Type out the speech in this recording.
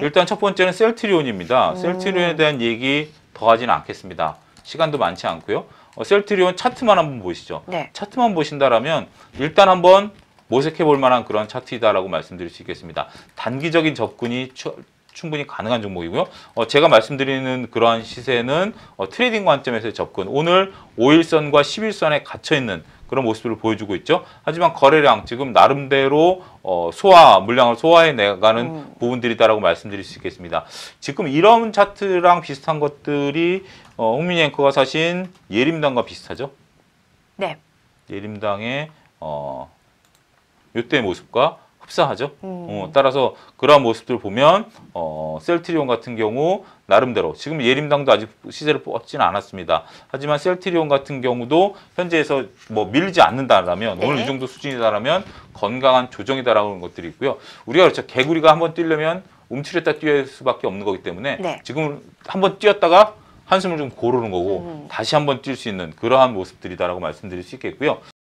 네. 일단 첫 번째는 셀트리온입니다. 오. 셀트리온에 대한 얘기 더 하지는 않겠습니다. 시간도 많지 않고요. 어, 셀트리온 차트만 한번 보시죠. 네. 차트만 보신다라면 일단 한번 모색해 볼 만한 그런 차트이다라고 말씀드릴 수 있겠습니다. 단기적인 접근이 추, 충분히 가능한 종목이고요. 어, 제가 말씀드리는 그러한 시세는 어, 트레이딩 관점에서의 접근, 오늘 5일선과 10일선에 갇혀 있는 그런 모습을 보여주고 있죠. 하지만 거래량 지금 나름대로 어, 소화 물량을 소화해 내가는 음. 부분들이다라고 말씀드릴 수 있겠습니다. 지금 이런 차트랑 비슷한 것들이 어, 홍민 앵커가 사신 예림당과 비슷하죠? 네. 예림당의 어 요때 모습과 흡사하죠. 음. 어, 따라서 그러한 모습들 을 보면 어, 셀트리온 같은 경우 나름대로 지금 예림당도 아직 시세를 뽑지는 않았습니다. 하지만 셀트리온 같은 경우도 현재에서 뭐 밀지 않는다라면 네. 오늘 이 정도 수준이다라면 건강한 조정이다라는 것들이 있고요. 우리가 그렇죠. 개구리가 한번 뛰려면 움츠렸다 뛰어야 할 수밖에 없는 거기 때문에 네. 지금 한번 뛰었다가 한숨을 좀 고르는 거고 음. 다시 한번 뛸 수 있는 그러한 모습들이다라고 말씀드릴 수 있겠고요.